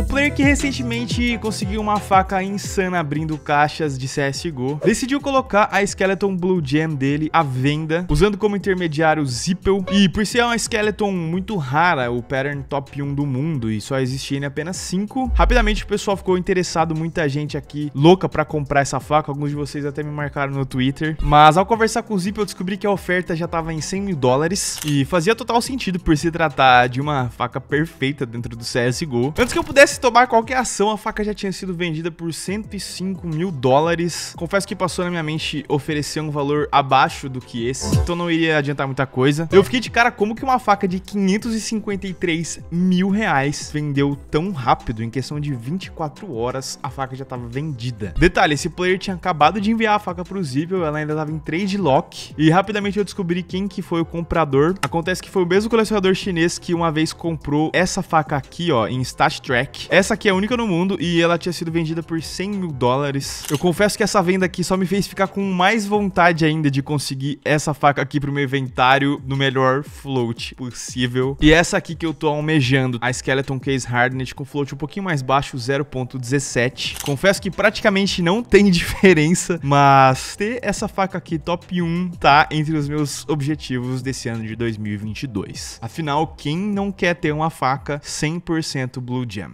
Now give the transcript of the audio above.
O player que recentemente conseguiu uma faca insana abrindo caixas de CSGO, decidiu colocar a Skeleton Blue Gem dele à venda, usando como intermediário Zippel, e por ser uma Skeleton muito rara, o pattern top 1 do mundo, e só existia em apenas 5, rapidamente o pessoal ficou interessado, muita gente aqui louca pra comprar essa faca, alguns de vocês até me marcaram no Twitter, mas ao conversar com o Zippel eu descobri que a oferta já tava em 100 mil dólares, e fazia total sentido por se tratar de uma faca perfeita dentro do CSGO. Antes que eu pudesse se tomar qualquer ação, a faca já tinha sido vendida por 105 mil dólares. Confesso que passou na minha mente oferecer um valor abaixo do que esse, então não iria adiantar muita coisa. Eu fiquei de cara como que uma faca de 553 mil reais vendeu tão rápido, em questão de 24 horas a faca já estava vendida. Detalhe, esse player tinha acabado de enviar a faca para o Zível, ela ainda estava em trade lock, e rapidamente eu descobri quem que foi o comprador. Acontece que foi o mesmo colecionador chinês que uma vez comprou essa faca aqui, ó, em Stat Track, essa aqui é única no mundo e ela tinha sido vendida por 100 mil dólares. Eu confesso que essa venda aqui só me fez ficar com mais vontade ainda de conseguir essa faca aqui pro meu inventário no melhor float possível. E essa aqui que eu tô almejando, a Skeleton Case Hardened com float um pouquinho mais baixo, 0.17. Confesso que praticamente não tem diferença, mas ter essa faca aqui top 1 tá entre os meus objetivos desse ano de 2022. Afinal, quem não quer ter uma faca 100% Blue Gem?